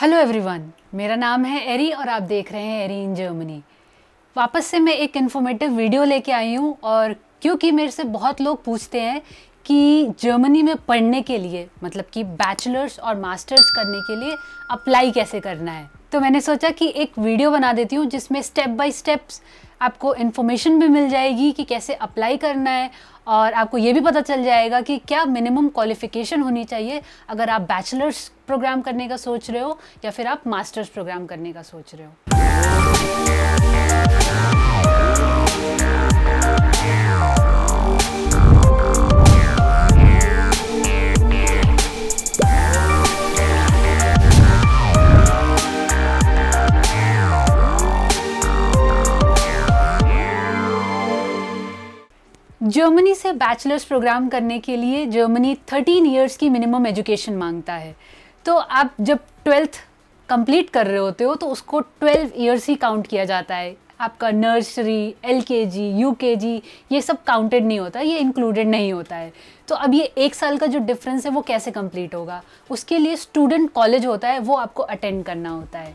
hello everyone मेरा नाम है एरी और आप देख रहे हैं एरी इन जर्मनी वापस से मैं एक इन्फॉर्मेटिव वीडियो लेके आई हूँ और क्योंकि मेरे से बहुत लोग पूछते हैं कि जर्मनी में पढ़ने के लिए मतलब कि बैचलर्स और मास्टर्स करने के लिए अप्लाई कैसे करना है तो मैंने सोचा कि एक वीडियो बना देती हूँ जिसमें स्टेप बाय स्टेप्स आपको इन्फॉर्मेशन भी मिल जाएगी कि कैसे अप्लाई करना है और आपको ये भी पता चल जाएगा कि क्या मिनिमम क्वालिफ़िकेशन होनी चाहिए अगर आप बैचलर्स प्रोग्राम करने का सोच रहे हो या फिर आप मास्टर्स प्रोग्राम करने का सोच रहे हो जर्मनी से बैचलर्स प्रोग्राम करने के लिए जर्मनी थर्टीन ईयर्स की मिनिमम एजुकेशन मांगता है तो आप जब ट्वेल्थ कंप्लीट कर रहे होते हो तो उसको ट्वेल्व ईयर्स ही काउंट किया जाता है आपका नर्सरी एल के जी यू के जी ये सब काउंटेड नहीं होता ये इंक्लूडेड नहीं होता है तो अब ये एक साल का जो डिफरेंस है वो कैसे कंप्लीट होगा उसके लिए स्टूडेंट कॉलेज होता है वो आपको अटेंड करना होता है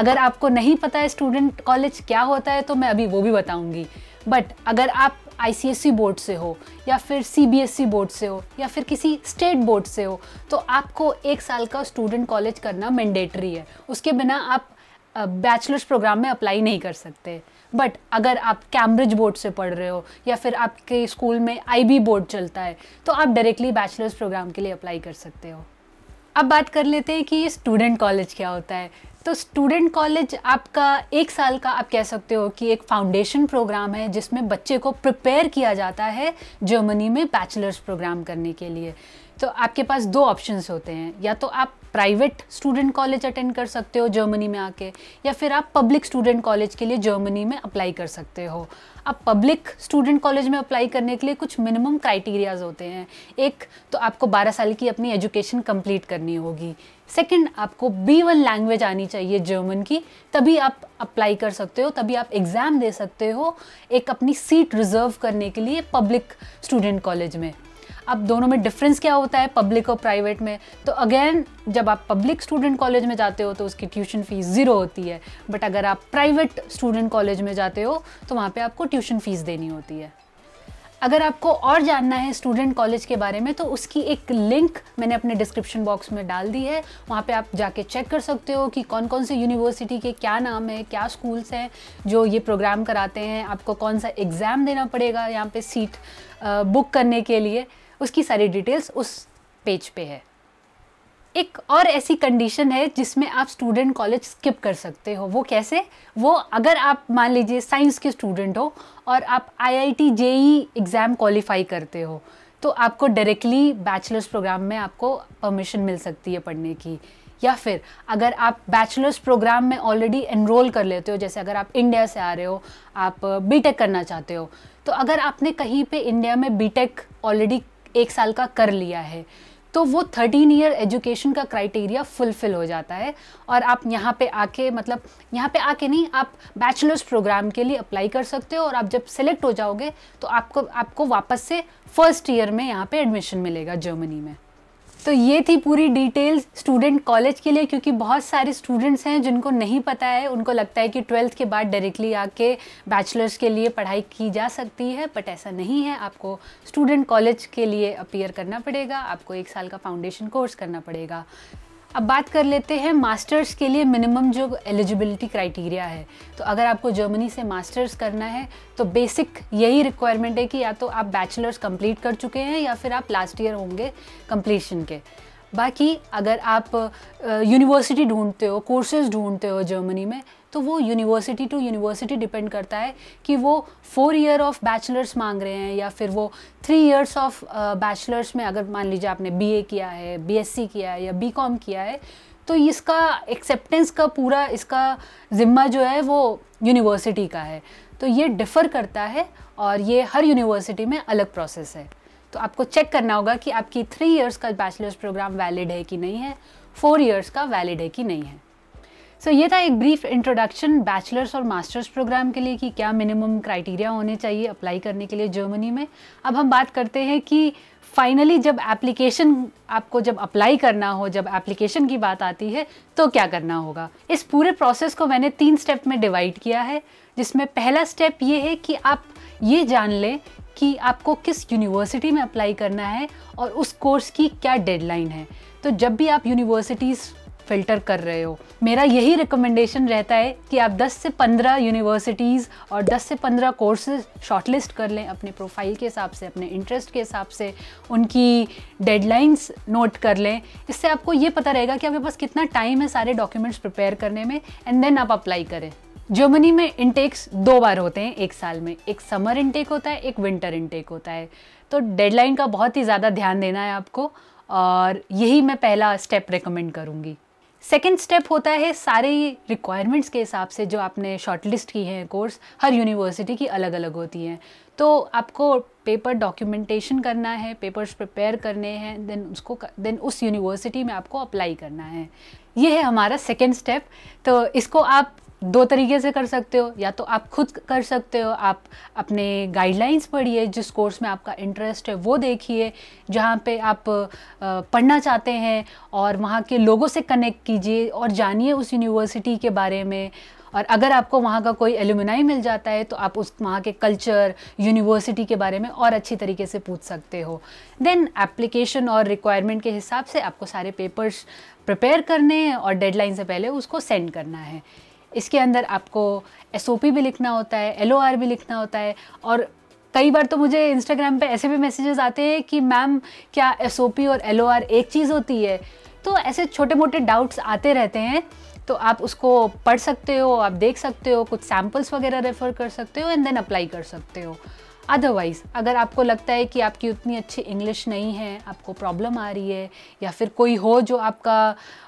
अगर आपको नहीं पता है स्टूडेंट कॉलेज क्या होता है तो मैं अभी वो भी बताऊँगी बट अगर आप आई बोर्ड से हो या फिर सी बोर्ड से हो या फिर किसी स्टेट बोर्ड से हो तो आपको एक साल का स्टूडेंट कॉलेज करना मैंडेटरी है उसके बिना आप बैचलर्स प्रोग्राम में अप्लाई नहीं कर सकते बट अगर आप कैम्ब्रिज बोर्ड से पढ़ रहे हो या फिर आपके स्कूल में बी बोर्ड चलता है तो आप डायरेक्टली बैचलर्स प्रोग्राम के लिए अप्लाई कर सकते हो अब बात कर लेते हैं कि स्टूडेंट कॉलेज क्या होता है तो स्टूडेंट कॉलेज आपका एक साल का आप कह सकते हो कि एक फाउंडेशन प्रोग्राम है जिसमें बच्चे को प्रिपेयर किया जाता है जर्मनी में बैचलर्स प्रोग्राम करने के लिए तो आपके पास दो ऑप्शंस होते हैं या तो आप प्राइवेट स्टूडेंट कॉलेज अटेंड कर सकते हो जर्मनी में आके या फिर आप पब्लिक स्टूडेंट कॉलेज के लिए जर्मनी में अप्लाई कर सकते हो अब पब्लिक स्टूडेंट कॉलेज में अप्लाई करने के लिए कुछ मिनिमम क्राइटेरियाज होते हैं एक तो आपको 12 साल की अपनी एजुकेशन कंप्लीट करनी होगी सेकंड आपको बी वन लैंग्वेज आनी चाहिए जर्मन की तभी आप अप्लाई कर सकते हो तभी आप एग्ज़ाम दे सकते हो एक अपनी सीट रिज़र्व करने के लिए पब्लिक स्टूडेंट कॉलेज में अब दोनों में डिफरेंस क्या होता है पब्लिक और प्राइवेट में तो अगेन जब आप पब्लिक स्टूडेंट कॉलेज में जाते हो तो उसकी ट्यूशन फ़ीस ज़ीरो होती है बट अगर आप प्राइवेट स्टूडेंट कॉलेज में जाते हो तो वहाँ पर आपको ट्यूशन फ़ीस देनी होती है अगर आपको और जानना है स्टूडेंट कॉलेज के बारे में तो उसकी एक लिंक मैंने अपने डिस्क्रिप्शन बॉक्स में डाल दी है वहाँ पे आप जाके चेक कर सकते हो कि कौन कौन से यूनिवर्सिटी के क्या नाम है क्या स्कूल्स हैं जो ये प्रोग्राम कराते हैं आपको कौन सा एग्ज़ाम देना पड़ेगा यहाँ पे सीट बुक करने के लिए उसकी सारी डिटेल्स उस पेज पे है एक और ऐसी कंडीशन है जिसमें आप स्टूडेंट कॉलेज स्किप कर सकते हो वो कैसे वो अगर आप मान लीजिए साइंस के स्टूडेंट हो और आप आईआईटी जेई एग्ज़ाम क्वालिफाई करते हो तो आपको डायरेक्टली बैचलर्स प्रोग्राम में आपको परमिशन मिल सकती है पढ़ने की या फिर अगर आप बैचलर्स प्रोग्राम में ऑलरेडी एनरोल कर लेते हो जैसे अगर आप इंडिया से आ रहे हो आप बीटेक करना चाहते हो तो अगर आपने कहीं पे इंडिया में बीटेक ऑलरेडी एक साल का कर लिया है तो वो थर्टीन ईयर एजुकेशन का क्राइटेरिया फुलफिल हो जाता है और आप यहाँ पे आके मतलब यहाँ पे आके नहीं आप बैचलर्स प्रोग्राम के लिए अप्लाई कर सकते हो और आप जब सेलेक्ट हो जाओगे तो आपको आपको वापस से फर्स्ट ईयर में यहाँ पे एडमिशन मिलेगा जर्मनी में तो ये थी पूरी डिटेल्स स्टूडेंट कॉलेज के लिए क्योंकि बहुत सारे स्टूडेंट्स हैं जिनको नहीं पता है उनको लगता है कि ट्वेल्थ के बाद डायरेक्टली आके बैचलर्स के लिए पढ़ाई की जा सकती है बट ऐसा नहीं है आपको स्टूडेंट कॉलेज के लिए अपियर करना पड़ेगा आपको एक साल का फाउंडेशन कोर्स करना पड़ेगा अब बात कर लेते हैं मास्टर्स के लिए मिनिमम जो एलिजिबिलिटी क्राइटेरिया है तो अगर आपको जर्मनी से मास्टर्स करना है तो बेसिक यही रिक्वायरमेंट है कि या तो आप बैचलर्स कंप्लीट कर चुके हैं या फिर आप लास्ट ईयर होंगे कंप्लीशन के बाकी अगर आप यूनिवर्सिटी ढूंढते हो कोर्सेज ढूंढते हो जर्मनी में तो वो यूनिवर्सिटी टू यूनिवर्सिटी डिपेंड करता है कि वो फोर ईयर ऑफ बैचलर्स मांग रहे हैं या फिर वो थ्री ईयर्स ऑफ बैचलर्स में अगर मान लीजिए आपने बी किया है बी किया है या बी किया है तो इसका एक्सेप्टेंस का पूरा इसका ज़िम्मा जो है वो यूनिवर्सिटी का है तो ये डिफ़र करता है और ये हर यूनिवर्सिटी में अलग प्रोसेस है तो आपको चेक करना होगा कि आपकी थ्री इयर्स का बैचलर्स प्रोग्राम वैलिड है कि नहीं है फोर इयर्स का वैलिड है कि नहीं है सो so, ये था एक ब्रीफ इंट्रोडक्शन बैचलर्स और मास्टर्स प्रोग्राम के लिए कि क्या मिनिमम क्राइटेरिया होने चाहिए अप्लाई करने के लिए जर्मनी में अब हम बात करते हैं कि फाइनली जब एप्लीकेशन आपको जब अप्लाई करना हो जब एप्लीकेशन की बात आती है तो क्या करना होगा इस पूरे प्रोसेस को मैंने तीन स्टेप में डिवाइड किया है जिसमें पहला स्टेप ये है कि आप ये जान लें कि आपको किस यूनिवर्सिटी में अप्लाई करना है और उस कोर्स की क्या डेडलाइन है तो जब भी आप यूनिवर्सिटीज़ फ़िल्टर कर रहे हो मेरा यही रिकमेंडेशन रहता है कि आप 10 से 15 यूनिवर्सिटीज़ और 10 से 15 कोर्सेज शॉर्टलिस्ट कर लें अपने प्रोफाइल के हिसाब से अपने इंटरेस्ट के हिसाब से उनकी डेडलाइंस नोट कर लें इससे आपको ये पता रहेगा कि आपके पास कितना टाइम है सारे डॉक्यूमेंट्स प्रिपेयर करने में एंड देन आप अप्लाई करें जर्मनी में इंटेक्स दो बार होते हैं एक साल में एक समर इंटेक होता है एक विंटर इंटेक होता है तो डेडलाइन का बहुत ही ज़्यादा ध्यान देना है आपको और यही मैं पहला स्टेप रेकमेंड करूँगी सेकेंड स्टेप होता है सारे रिक्वायरमेंट्स के हिसाब से जो आपने शॉर्ट लिस्ट की है कोर्स हर यूनिवर्सिटी की अलग अलग होती हैं तो आपको पेपर डॉक्यूमेंटेशन करना है पेपर्स प्रिपेयर करने हैं देन उसको देन उस यूनिवर्सिटी में आपको अप्लाई करना है ये है हमारा सेकेंड स्टेप तो इसको आप दो तरीके से कर सकते हो या तो आप खुद कर सकते हो आप अपने गाइडलाइंस पढ़िए जिस कोर्स में आपका इंटरेस्ट है वो देखिए जहाँ पे आप पढ़ना चाहते हैं और वहाँ के लोगों से कनेक्ट कीजिए और जानिए उस यूनिवर्सिटी के बारे में और अगर आपको वहाँ का कोई एलुमिनाई मिल जाता है तो आप उस वहाँ के कल्चर यूनिवर्सिटी के बारे में और अच्छी तरीके से पूछ सकते हो देन एप्लीकेशन और रिक्वायरमेंट के हिसाब से आपको सारे पेपर्स प्रिपेयर करने हैं और डेडलाइन से पहले उसको सेंड करना है इसके अंदर आपको एस भी लिखना होता है एल भी लिखना होता है और कई बार तो मुझे इंस्टाग्राम पे ऐसे भी मैसेजेस आते हैं कि मैम क्या एस और एल एक चीज़ होती है तो ऐसे छोटे मोटे डाउट्स आते रहते हैं तो आप उसको पढ़ सकते हो आप देख सकते हो कुछ सैम्पल्स वगैरह रेफ़र कर सकते हो एंड देन अप्लाई कर सकते हो अदरवाइज़ अगर आपको लगता है कि आपकी उतनी अच्छी इंग्लिश नहीं है आपको प्रॉब्लम आ रही है या फिर कोई हो जो आपका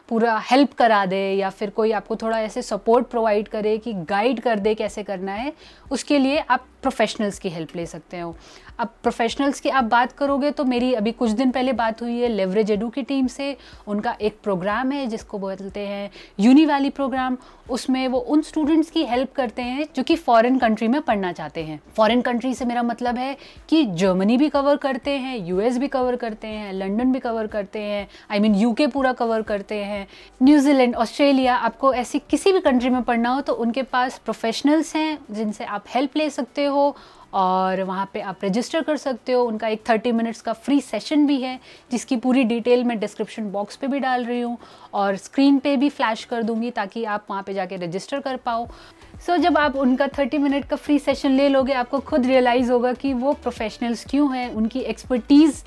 पूरा हेल्प करा दे या फिर कोई आपको थोड़ा ऐसे सपोर्ट प्रोवाइड करे कि गाइड कर दे कैसे करना है उसके लिए आप प्रोफेशनल्स की हेल्प ले सकते हो अब प्रोफेशनल्स की आप बात करोगे तो मेरी अभी कुछ दिन पहले बात हुई है लेवरेज एडू की टीम से उनका एक प्रोग्राम है जिसको बोलते हैं यूनी वैली प्रोग्राम उसमें वो उन स्टूडेंट्स की हेल्प करते हैं जो कि फॉरेन कंट्री में पढ़ना चाहते हैं फॉरेन कंट्री से मेरा मतलब है कि जर्मनी भी कवर करते हैं यूएस भी कवर करते हैं लंडन भी कवर करते हैं आई मीन यूके पूरा कवर करते हैं न्यूजीलैंड ऑस्ट्रेलिया आपको ऐसी किसी भी कंट्री में पढ़ना हो तो उनके पास प्रोफेशनल्स हैं जिनसे आप हेल्प ले सकते हो और वहाँ पे आप रजिस्टर कर सकते हो उनका एक थर्टी मिनट्स का फ्री सेशन भी है जिसकी पूरी डिटेल मैं डिस्क्रिप्शन बॉक्स पे भी डाल रही हूँ और स्क्रीन पे भी फ्लैश कर दूँगी ताकि आप वहाँ पे जाके रजिस्टर कर पाओ सो so, जब आप उनका थर्टी मिनट का फ्री सेशन ले लोगे आपको खुद रियलाइज़ होगा कि वो प्रोफेशनल्स क्यों हैं उनकी एक्सपर्टीज़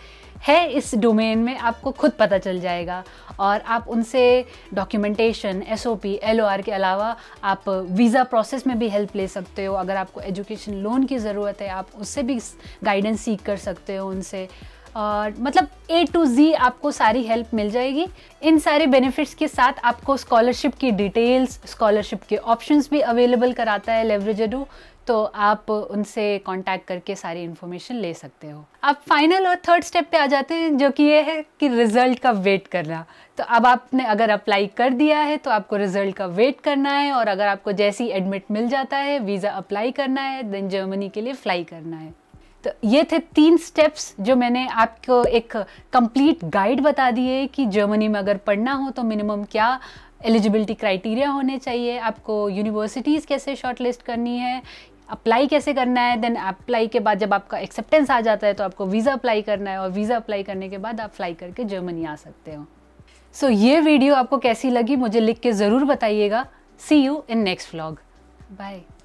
है इस डोमेन में आपको खुद पता चल जाएगा और आप उनसे documentation S O P L O R के अलावा आप वीज़ा प्रोसेस में भी हेल्प ले सकते हो अगर आपको एजुकेशन लोन की ज़रूरत है आप उससे भी गाइडेंस सीख कर सकते हो उनसे और मतलब ए टू जी आपको सारी हेल्प मिल जाएगी इन सारे बेनिफिट्स के साथ आपको स्कॉलरशिप की डिटेल्स स्कॉलरशिप के ऑप्शंस भी अवेलेबल कराता है लेवरेजेडो तो आप उनसे कांटेक्ट करके सारी इन्फॉर्मेशन ले सकते हो अब फाइनल और थर्ड स्टेप पे आ जाते हैं जो कि ये है कि रिज़ल्ट का वेट करना तो अब आपने अगर अप्लाई कर दिया है तो आपको रिज़ल्ट का वेट करना है और अगर आपको जैसी एडमिट मिल जाता है वीज़ा अप्लाई करना है देन जर्मनी के लिए फ़्लाई करना है तो ये थे तीन स्टेप्स जो मैंने आपको एक कंप्लीट गाइड बता दिए कि जर्मनी में अगर पढ़ना हो तो मिनिमम क्या एलिजिबिलिटी क्राइटेरिया होने चाहिए आपको यूनिवर्सिटीज़ कैसे शॉर्टलिस्ट करनी है अप्लाई कैसे करना है देन अप्लाई के बाद जब आपका एक्सेप्टेंस आ जाता है तो आपको वीज़ा अप्लाई करना है और वीज़ा अप्लाई करने के बाद आप फ्लाई करके जर्मनी आ सकते हो सो so, ये वीडियो आपको कैसी लगी मुझे लिख के ज़रूर बताइएगा see you in next vlog bye